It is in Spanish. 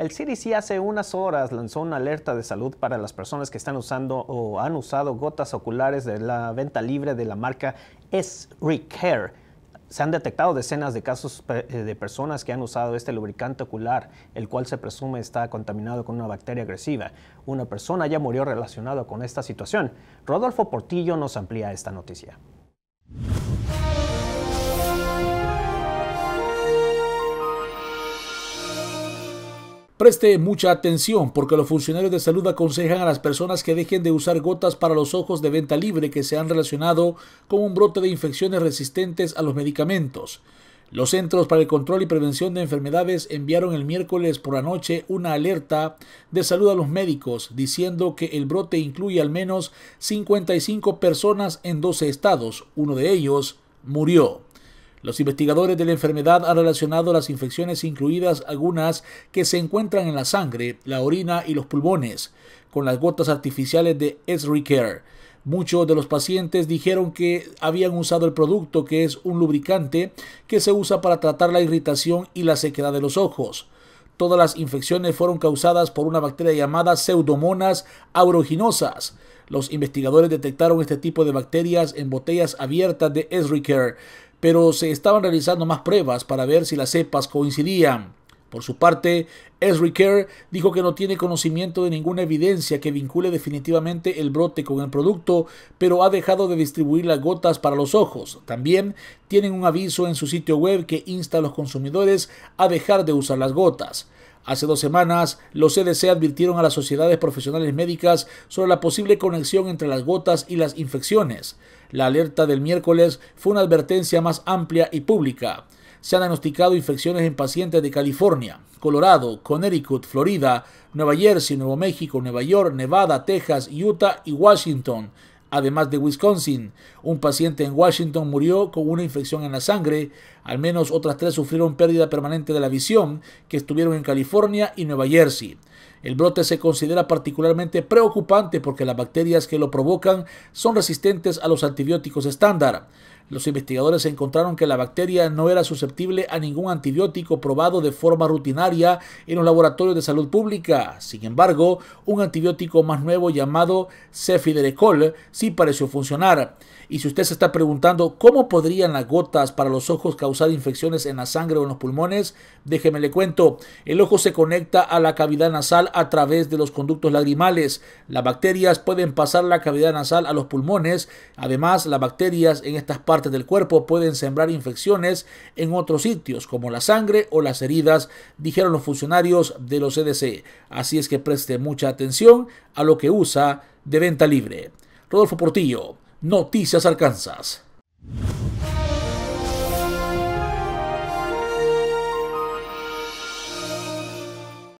El CDC hace unas horas lanzó una alerta de salud para las personas que están usando o han usado gotas oculares de la venta libre de la marca s Care. Se han detectado decenas de casos eh, de personas que han usado este lubricante ocular, el cual se presume está contaminado con una bacteria agresiva. Una persona ya murió relacionada con esta situación. Rodolfo Portillo nos amplía esta noticia. Preste mucha atención porque los funcionarios de salud aconsejan a las personas que dejen de usar gotas para los ojos de venta libre que se han relacionado con un brote de infecciones resistentes a los medicamentos. Los Centros para el Control y Prevención de Enfermedades enviaron el miércoles por la noche una alerta de salud a los médicos diciendo que el brote incluye al menos 55 personas en 12 estados, uno de ellos murió. Los investigadores de la enfermedad han relacionado las infecciones, incluidas algunas que se encuentran en la sangre, la orina y los pulmones, con las gotas artificiales de Esricare. Muchos de los pacientes dijeron que habían usado el producto, que es un lubricante que se usa para tratar la irritación y la sequedad de los ojos. Todas las infecciones fueron causadas por una bacteria llamada Pseudomonas auroginosas. Los investigadores detectaron este tipo de bacterias en botellas abiertas de Esricare pero se estaban realizando más pruebas para ver si las cepas coincidían. Por su parte, Esri dijo que no tiene conocimiento de ninguna evidencia que vincule definitivamente el brote con el producto, pero ha dejado de distribuir las gotas para los ojos. También tienen un aviso en su sitio web que insta a los consumidores a dejar de usar las gotas. Hace dos semanas, los CDC advirtieron a las sociedades profesionales médicas sobre la posible conexión entre las gotas y las infecciones. La alerta del miércoles fue una advertencia más amplia y pública. Se han diagnosticado infecciones en pacientes de California, Colorado, Connecticut, Florida, Nueva Jersey, Nuevo México, Nueva York, Nevada, Texas, Utah y Washington, además de Wisconsin. Un paciente en Washington murió con una infección en la sangre. Al menos otras tres sufrieron pérdida permanente de la visión, que estuvieron en California y Nueva Jersey. El brote se considera particularmente preocupante porque las bacterias que lo provocan son resistentes a los antibióticos estándar. Los investigadores encontraron que la bacteria no era susceptible a ningún antibiótico probado de forma rutinaria en los laboratorios de salud pública. Sin embargo, un antibiótico más nuevo llamado Cefiderecol sí pareció funcionar. Y si usted se está preguntando cómo podrían las gotas para los ojos causar infecciones en la sangre o en los pulmones, déjeme le cuento. El ojo se conecta a la cavidad nasal a través de los conductos lagrimales. Las bacterias pueden pasar la cavidad nasal a los pulmones. Además, las bacterias en estas partes del cuerpo pueden sembrar infecciones en otros sitios, como la sangre o las heridas, dijeron los funcionarios de los CDC. Así es que preste mucha atención a lo que usa de venta libre. Rodolfo Portillo, Noticias Alcanzas.